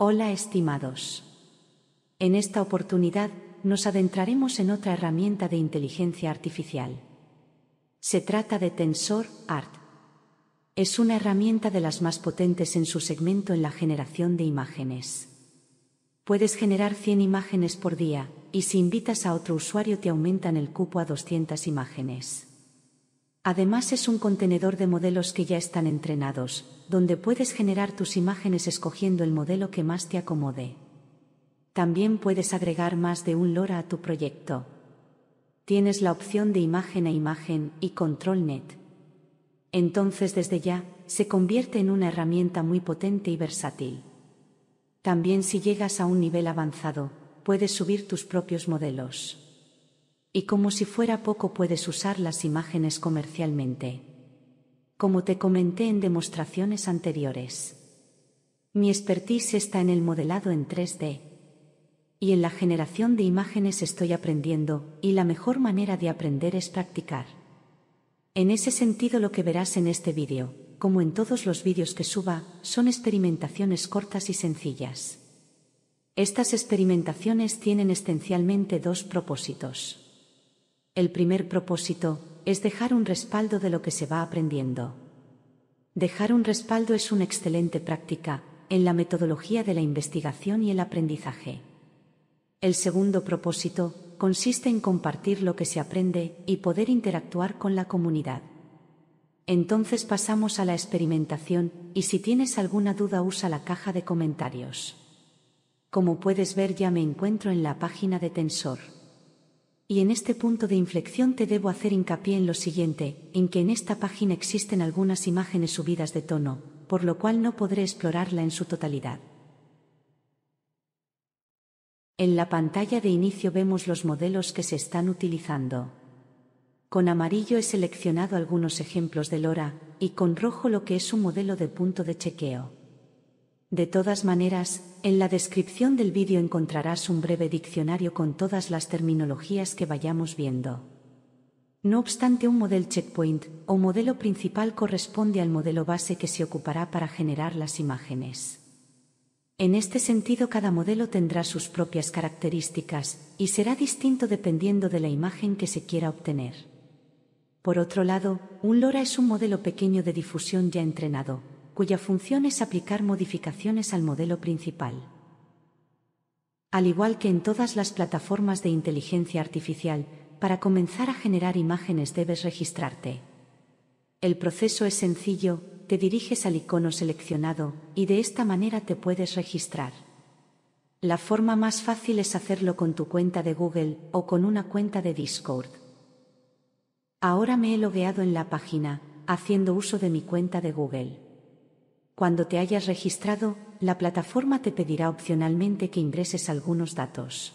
Hola estimados. En esta oportunidad nos adentraremos en otra herramienta de inteligencia artificial. Se trata de Tensor Art. Es una herramienta de las más potentes en su segmento en la generación de imágenes. Puedes generar 100 imágenes por día, y si invitas a otro usuario te aumentan el cupo a 200 imágenes. Además es un contenedor de modelos que ya están entrenados, donde puedes generar tus imágenes escogiendo el modelo que más te acomode. También puedes agregar más de un LoRa a tu proyecto. Tienes la opción de imagen a imagen y ControlNet. Entonces desde ya, se convierte en una herramienta muy potente y versátil. También si llegas a un nivel avanzado, puedes subir tus propios modelos. Y como si fuera poco puedes usar las imágenes comercialmente. Como te comenté en demostraciones anteriores. Mi expertise está en el modelado en 3D. Y en la generación de imágenes estoy aprendiendo, y la mejor manera de aprender es practicar. En ese sentido lo que verás en este vídeo, como en todos los vídeos que suba, son experimentaciones cortas y sencillas. Estas experimentaciones tienen esencialmente dos propósitos. El primer propósito es dejar un respaldo de lo que se va aprendiendo. Dejar un respaldo es una excelente práctica en la metodología de la investigación y el aprendizaje. El segundo propósito consiste en compartir lo que se aprende y poder interactuar con la comunidad. Entonces pasamos a la experimentación y si tienes alguna duda usa la caja de comentarios. Como puedes ver ya me encuentro en la página de Tensor. Y en este punto de inflexión te debo hacer hincapié en lo siguiente, en que en esta página existen algunas imágenes subidas de tono, por lo cual no podré explorarla en su totalidad. En la pantalla de inicio vemos los modelos que se están utilizando. Con amarillo he seleccionado algunos ejemplos de LoRa, y con rojo lo que es un modelo de punto de chequeo. De todas maneras, en la descripción del vídeo encontrarás un breve diccionario con todas las terminologías que vayamos viendo. No obstante, un modelo checkpoint o modelo principal corresponde al modelo base que se ocupará para generar las imágenes. En este sentido, cada modelo tendrá sus propias características y será distinto dependiendo de la imagen que se quiera obtener. Por otro lado, un LoRa es un modelo pequeño de difusión ya entrenado, cuya función es aplicar modificaciones al modelo principal. Al igual que en todas las plataformas de inteligencia artificial, para comenzar a generar imágenes debes registrarte. El proceso es sencillo, te diriges al icono seleccionado y de esta manera te puedes registrar. La forma más fácil es hacerlo con tu cuenta de Google o con una cuenta de Discord. Ahora me he logueado en la página, haciendo uso de mi cuenta de Google. Cuando te hayas registrado, la plataforma te pedirá opcionalmente que ingreses algunos datos.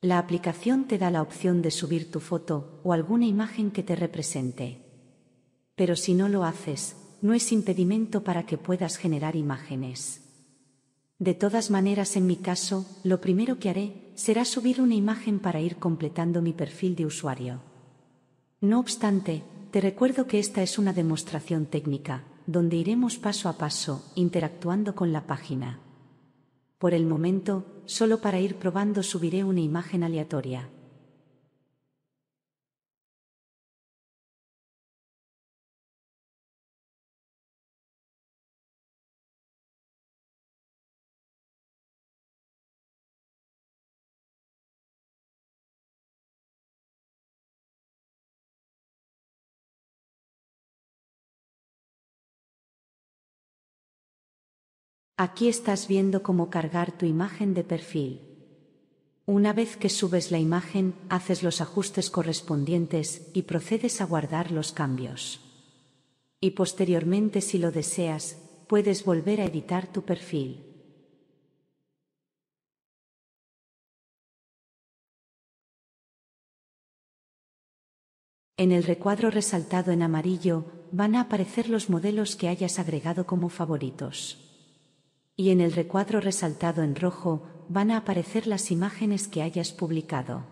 La aplicación te da la opción de subir tu foto o alguna imagen que te represente. Pero si no lo haces, no es impedimento para que puedas generar imágenes. De todas maneras, en mi caso, lo primero que haré será subir una imagen para ir completando mi perfil de usuario. No obstante, te recuerdo que esta es una demostración técnica, donde iremos paso a paso, interactuando con la página. Por el momento, solo para ir probando subiré una imagen aleatoria. Aquí estás viendo cómo cargar tu imagen de perfil. Una vez que subes la imagen, haces los ajustes correspondientes y procedes a guardar los cambios. Y posteriormente, si lo deseas, puedes volver a editar tu perfil. En el recuadro resaltado en amarillo van a aparecer los modelos que hayas agregado como favoritos y en el recuadro resaltado en rojo van a aparecer las imágenes que hayas publicado.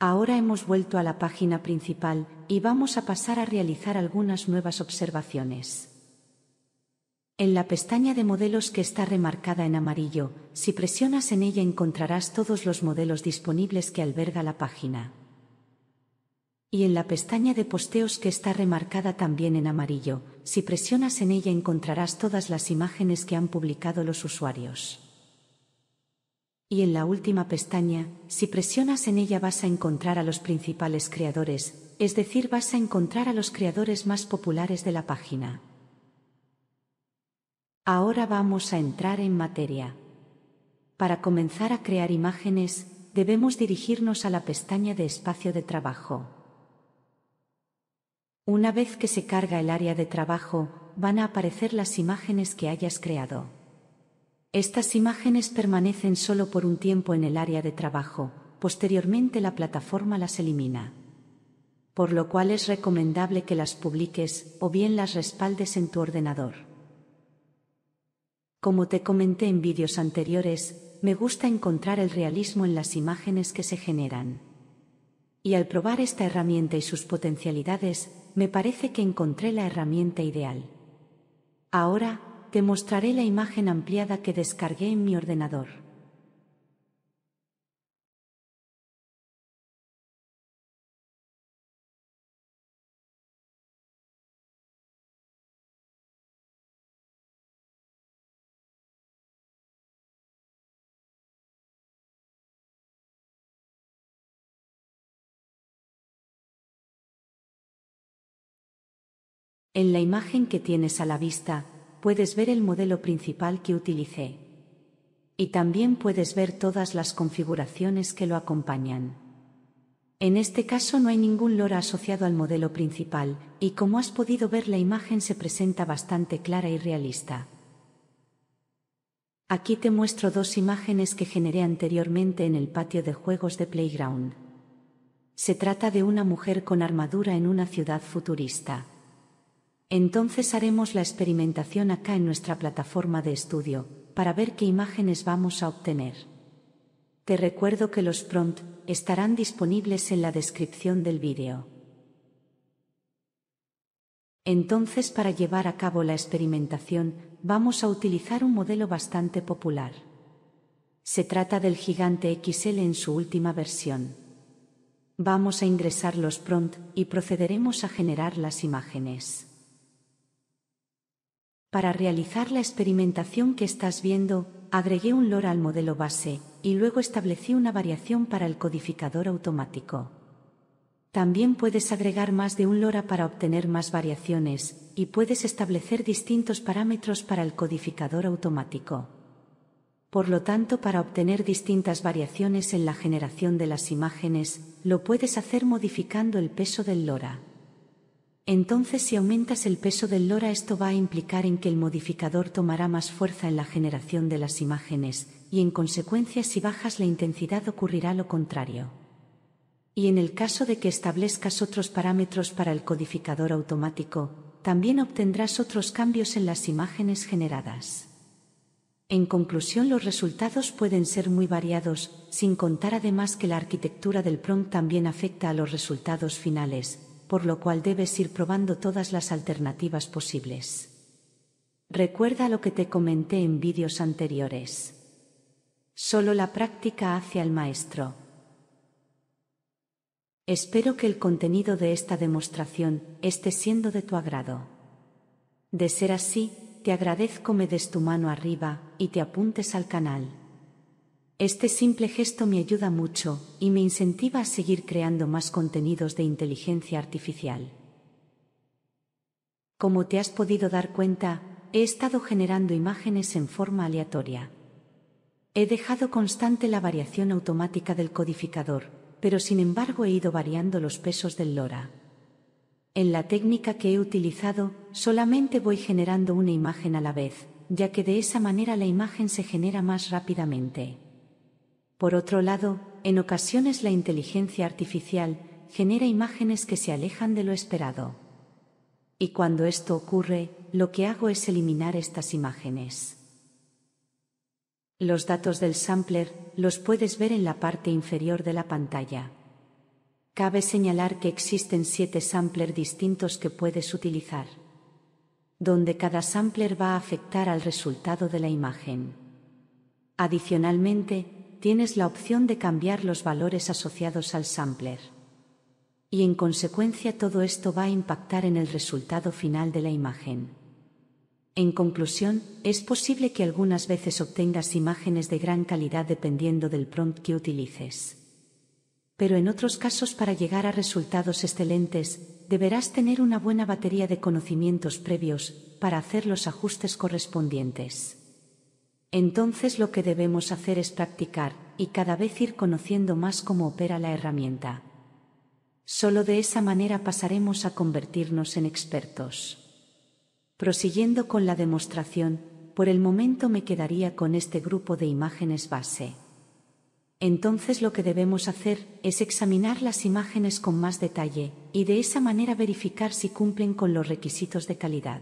Ahora hemos vuelto a la página principal y vamos a pasar a realizar algunas nuevas observaciones. En la pestaña de modelos que está remarcada en amarillo, si presionas en ella encontrarás todos los modelos disponibles que alberga la página. Y en la pestaña de posteos que está remarcada también en amarillo, si presionas en ella encontrarás todas las imágenes que han publicado los usuarios. Y en la última pestaña, si presionas en ella vas a encontrar a los principales creadores, es decir, vas a encontrar a los creadores más populares de la página. Ahora vamos a entrar en materia. Para comenzar a crear imágenes, debemos dirigirnos a la pestaña de espacio de trabajo. Una vez que se carga el área de trabajo, van a aparecer las imágenes que hayas creado. Estas imágenes permanecen solo por un tiempo en el área de trabajo, posteriormente la plataforma las elimina. Por lo cual es recomendable que las publiques o bien las respaldes en tu ordenador. Como te comenté en vídeos anteriores, me gusta encontrar el realismo en las imágenes que se generan. Y al probar esta herramienta y sus potencialidades, me parece que encontré la herramienta ideal. Ahora, te mostraré la imagen ampliada que descargué en mi ordenador. En la imagen que tienes a la vista, puedes ver el modelo principal que utilicé. Y también puedes ver todas las configuraciones que lo acompañan. En este caso no hay ningún LoRa asociado al modelo principal, y como has podido ver la imagen se presenta bastante clara y realista. Aquí te muestro dos imágenes que generé anteriormente en el patio de juegos de Playground. Se trata de una mujer con armadura en una ciudad futurista. Entonces haremos la experimentación acá en nuestra plataforma de estudio, para ver qué imágenes vamos a obtener. Te recuerdo que los prompt estarán disponibles en la descripción del vídeo. Entonces para llevar a cabo la experimentación vamos a utilizar un modelo bastante popular. Se trata del gigante XL en su última versión. Vamos a ingresar los prompt y procederemos a generar las imágenes. Para realizar la experimentación que estás viendo, agregué un LoRa al modelo base, y luego establecí una variación para el codificador automático. También puedes agregar más de un LoRa para obtener más variaciones, y puedes establecer distintos parámetros para el codificador automático. Por lo tanto, para obtener distintas variaciones en la generación de las imágenes, lo puedes hacer modificando el peso del LoRa. Entonces si aumentas el peso del LoRa esto va a implicar en que el modificador tomará más fuerza en la generación de las imágenes, y en consecuencia si bajas la intensidad ocurrirá lo contrario. Y en el caso de que establezcas otros parámetros para el codificador automático, también obtendrás otros cambios en las imágenes generadas. En conclusión, los resultados pueden ser muy variados, sin contar además que la arquitectura del prompt también afecta a los resultados finales, por lo cual debes ir probando todas las alternativas posibles. Recuerda lo que te comenté en vídeos anteriores. Solo la práctica hace al maestro. Espero que el contenido de esta demostración esté siendo de tu agrado. De ser así, te agradezco me des tu mano arriba y te apuntes al canal. Este simple gesto me ayuda mucho y me incentiva a seguir creando más contenidos de inteligencia artificial. Como te has podido dar cuenta, he estado generando imágenes en forma aleatoria. He dejado constante la variación automática del codificador, pero sin embargo he ido variando los pesos del LoRa. En la técnica que he utilizado, solamente voy generando una imagen a la vez, ya que de esa manera la imagen se genera más rápidamente. Por otro lado, en ocasiones la inteligencia artificial genera imágenes que se alejan de lo esperado. Y cuando esto ocurre, lo que hago es eliminar estas imágenes. Los datos del sampler los puedes ver en la parte inferior de la pantalla. Cabe señalar que existen siete samplers distintos que puedes utilizar, donde cada sampler va a afectar al resultado de la imagen. Adicionalmente, tienes la opción de cambiar los valores asociados al sampler. Y en consecuencia todo esto va a impactar en el resultado final de la imagen. En conclusión, es posible que algunas veces obtengas imágenes de gran calidad dependiendo del prompt que utilices. Pero en otros casos para llegar a resultados excelentes, deberás tener una buena batería de conocimientos previos para hacer los ajustes correspondientes. Entonces lo que debemos hacer es practicar, y cada vez ir conociendo más cómo opera la herramienta. Solo de esa manera pasaremos a convertirnos en expertos. Prosiguiendo con la demostración, por el momento me quedaría con este grupo de imágenes base. Entonces lo que debemos hacer es examinar las imágenes con más detalle, y de esa manera verificar si cumplen con los requisitos de calidad.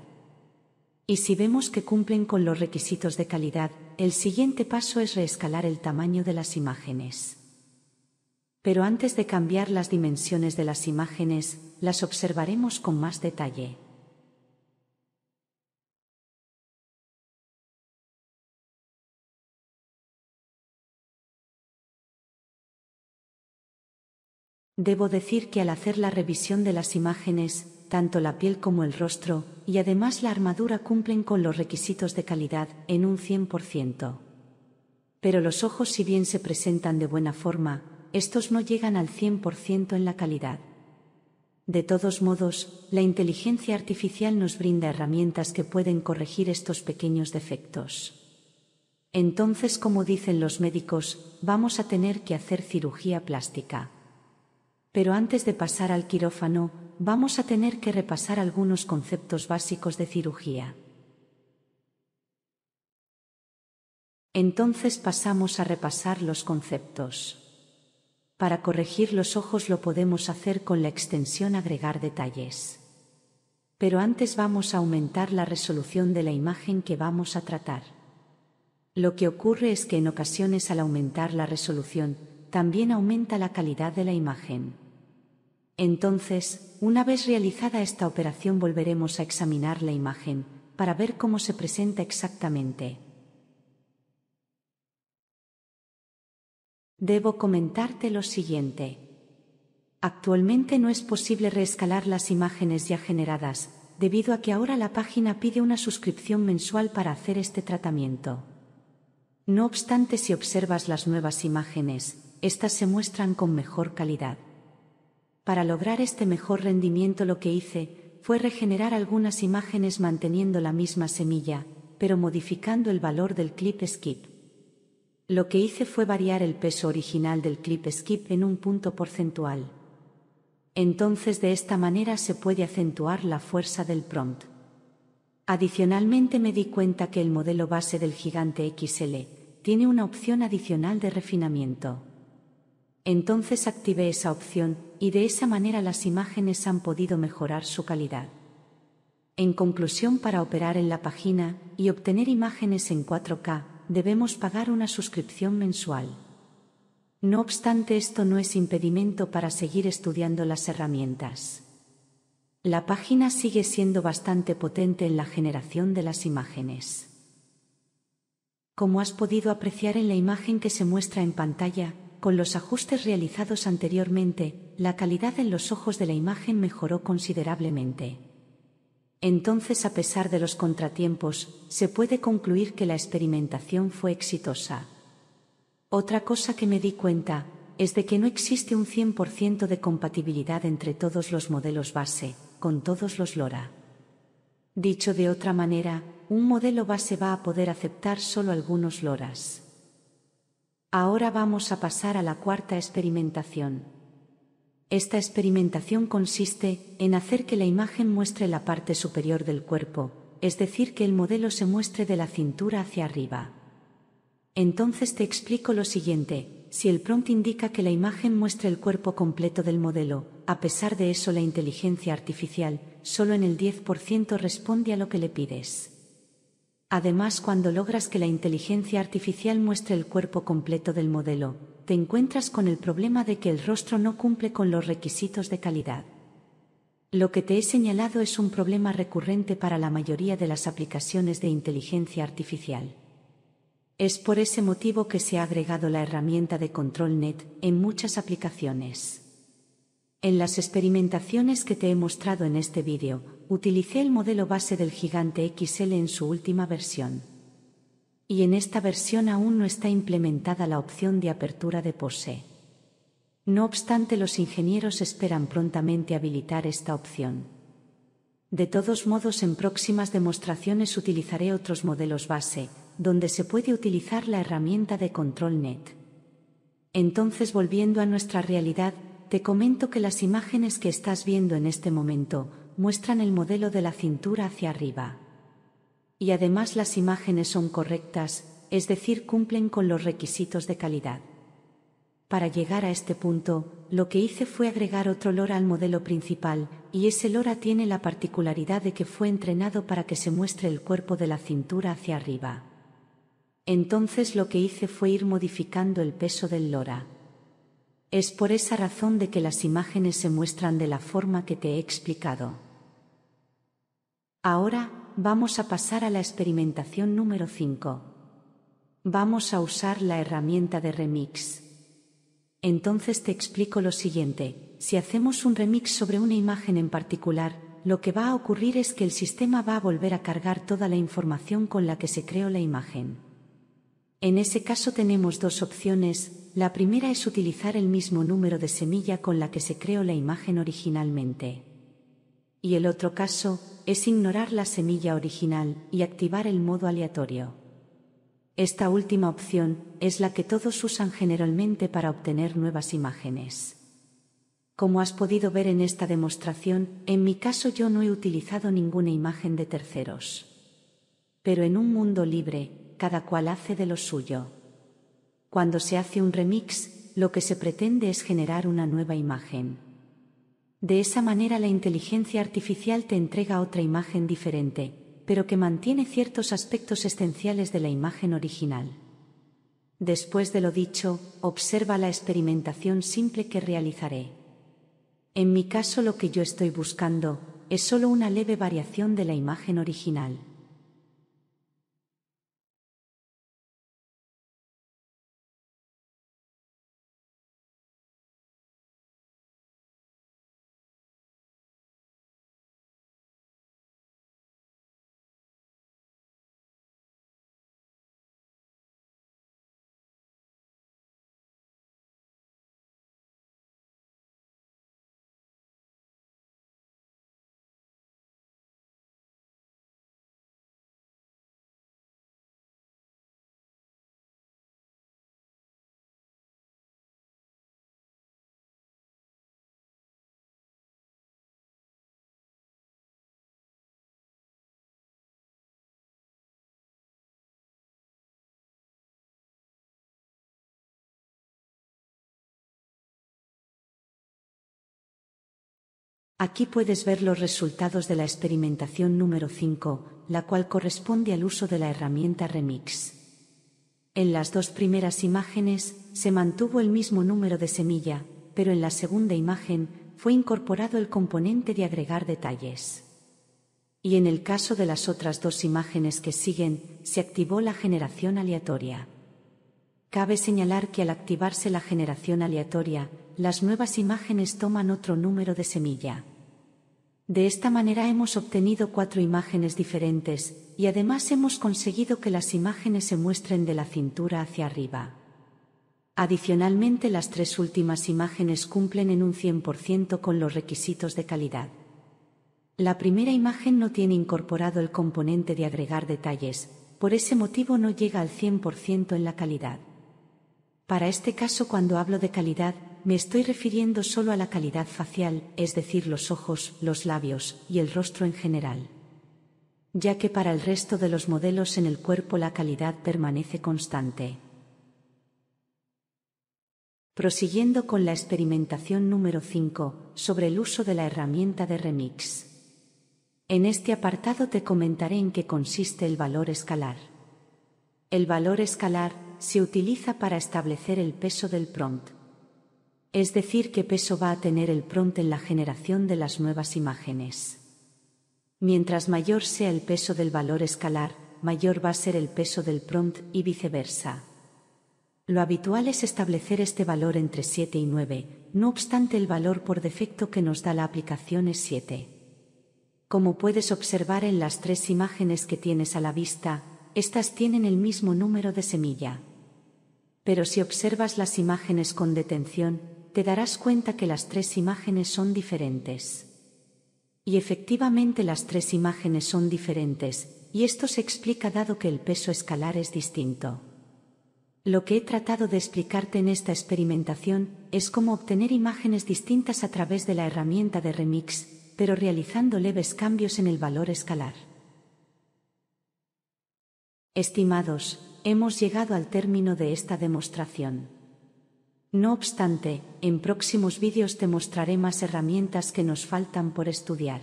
Y si vemos que cumplen con los requisitos de calidad, el siguiente paso es reescalar el tamaño de las imágenes. Pero antes de cambiar las dimensiones de las imágenes, las observaremos con más detalle. Debo decir que al hacer la revisión de las imágenes, tanto la piel como el rostro, y además la armadura cumplen con los requisitos de calidad en un 100%. Pero los ojos si bien se presentan de buena forma, estos no llegan al 100% en la calidad. De todos modos, la inteligencia artificial nos brinda herramientas que pueden corregir estos pequeños defectos. Entonces, como dicen los médicos, vamos a tener que hacer cirugía plástica. Pero antes de pasar al quirófano, vamos a tener que repasar algunos conceptos básicos de cirugía. Entonces pasamos a repasar los conceptos. Para corregir los ojos lo podemos hacer con la extensión agregar detalles. Pero antes vamos a aumentar la resolución de la imagen que vamos a tratar. Lo que ocurre es que en ocasiones al aumentar la resolución, también aumenta la calidad de la imagen. Entonces, una vez realizada esta operación volveremos a examinar la imagen, para ver cómo se presenta exactamente. Debo comentarte lo siguiente. Actualmente no es posible reescalar las imágenes ya generadas, debido a que ahora la página pide una suscripción mensual para hacer este tratamiento. No obstante, si observas las nuevas imágenes, estas se muestran con mejor calidad. Para lograr este mejor rendimiento lo que hice fue regenerar algunas imágenes manteniendo la misma semilla, pero modificando el valor del clip skip. Lo que hice fue variar el peso original del clip skip en un punto porcentual. Entonces de esta manera se puede acentuar la fuerza del prompt. Adicionalmente me di cuenta que el modelo base del gigante XL tiene una opción adicional de refinamiento. Entonces activé esa opción y de esa manera las imágenes han podido mejorar su calidad. En conclusión, para operar en la página y obtener imágenes en 4K, debemos pagar una suscripción mensual. No obstante, esto no es impedimento para seguir estudiando las herramientas. La página sigue siendo bastante potente en la generación de las imágenes. Como has podido apreciar en la imagen que se muestra en pantalla, con los ajustes realizados anteriormente, la calidad en los ojos de la imagen mejoró considerablemente. Entonces, a pesar de los contratiempos, se puede concluir que la experimentación fue exitosa. Otra cosa que me di cuenta es de que no existe un 100% de compatibilidad entre todos los modelos base, con todos los LoRa. Dicho de otra manera, un modelo base va a poder aceptar solo algunos LoRas. Ahora vamos a pasar a la cuarta experimentación. Esta experimentación consiste en hacer que la imagen muestre la parte superior del cuerpo, es decir, que el modelo se muestre de la cintura hacia arriba. Entonces te explico lo siguiente, si el prompt indica que la imagen muestre el cuerpo completo del modelo, a pesar de eso la inteligencia artificial, solo en el 10% responde a lo que le pides. Además, cuando logras que la inteligencia artificial muestre el cuerpo completo del modelo, te encuentras con el problema de que el rostro no cumple con los requisitos de calidad. Lo que te he señalado es un problema recurrente para la mayoría de las aplicaciones de inteligencia artificial. Es por ese motivo que se ha agregado la herramienta de ControlNet en muchas aplicaciones. En las experimentaciones que te he mostrado en este vídeo, utilicé el modelo base del gigante XL en su última versión. Y en esta versión aún no está implementada la opción de apertura de pose. No obstante, los ingenieros esperan prontamente habilitar esta opción. De todos modos, en próximas demostraciones utilizaré otros modelos base, donde se puede utilizar la herramienta de control net. Entonces, volviendo a nuestra realidad, te comento que las imágenes que estás viendo en este momento muestran el modelo de la cintura hacia arriba. Y además las imágenes son correctas, es decir, cumplen con los requisitos de calidad. Para llegar a este punto, lo que hice fue agregar otro LoRa al modelo principal, y ese LoRa tiene la particularidad de que fue entrenado para que se muestre el cuerpo de la cintura hacia arriba. Entonces lo que hice fue ir modificando el peso del LoRa. Es por esa razón de que las imágenes se muestran de la forma que te he explicado. Ahora, vamos a pasar a la experimentación número 5. Vamos a usar la herramienta de remix. Entonces te explico lo siguiente, si hacemos un remix sobre una imagen en particular, lo que va a ocurrir es que el sistema va a volver a cargar toda la información con la que se creó la imagen. En ese caso tenemos dos opciones, la primera es utilizar el mismo número de semilla con la que se creó la imagen originalmente. Y el otro caso es ignorar la semilla original y activar el modo aleatorio. Esta última opción es la que todos usan generalmente para obtener nuevas imágenes. Como has podido ver en esta demostración, en mi caso yo no he utilizado ninguna imagen de terceros. Pero en un mundo libre, cada cual hace de lo suyo. Cuando se hace un remix, lo que se pretende es generar una nueva imagen. De esa manera la inteligencia artificial te entrega otra imagen diferente, pero que mantiene ciertos aspectos esenciales de la imagen original. Después de lo dicho, observa la experimentación simple que realizaré. En mi caso lo que yo estoy buscando es solo una leve variación de la imagen original. Aquí puedes ver los resultados de la experimentación número 5, la cual corresponde al uso de la herramienta Remix. En las dos primeras imágenes se mantuvo el mismo número de semilla, pero en la segunda imagen fue incorporado el componente de agregar detalles. Y en el caso de las otras dos imágenes que siguen, se activó la generación aleatoria. Cabe señalar que al activarse la generación aleatoria, las nuevas imágenes toman otro número de semilla. De esta manera hemos obtenido cuatro imágenes diferentes, y además hemos conseguido que las imágenes se muestren de la cintura hacia arriba. Adicionalmente, las tres últimas imágenes cumplen en un 100% con los requisitos de calidad. La primera imagen no tiene incorporado el componente de agregar detalles, por ese motivo no llega al 100% en la calidad. Para este caso, cuando hablo de calidad, me estoy refiriendo solo a la calidad facial, es decir, los ojos, los labios y el rostro en general. Ya que para el resto de los modelos en el cuerpo la calidad permanece constante. Prosiguiendo con la experimentación número 5, sobre el uso de la herramienta de remix. En este apartado te comentaré en qué consiste el valor escalar. El valor escalar se utiliza para establecer el peso del prompt es decir, qué peso va a tener el prompt en la generación de las nuevas imágenes. Mientras mayor sea el peso del valor escalar, mayor va a ser el peso del prompt y viceversa. Lo habitual es establecer este valor entre 7 y 9, no obstante el valor por defecto que nos da la aplicación es 7. Como puedes observar en las tres imágenes que tienes a la vista, estas tienen el mismo número de semilla. Pero si observas las imágenes con detención, te darás cuenta que las tres imágenes son diferentes. Y efectivamente las tres imágenes son diferentes, y esto se explica dado que el peso escalar es distinto. Lo que he tratado de explicarte en esta experimentación es cómo obtener imágenes distintas a través de la herramienta de remix, pero realizando leves cambios en el valor escalar. Estimados, hemos llegado al término de esta demostración. No obstante, en próximos vídeos te mostraré más herramientas que nos faltan por estudiar.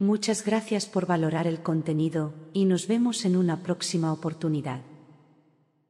Muchas gracias por valorar el contenido, y nos vemos en una próxima oportunidad.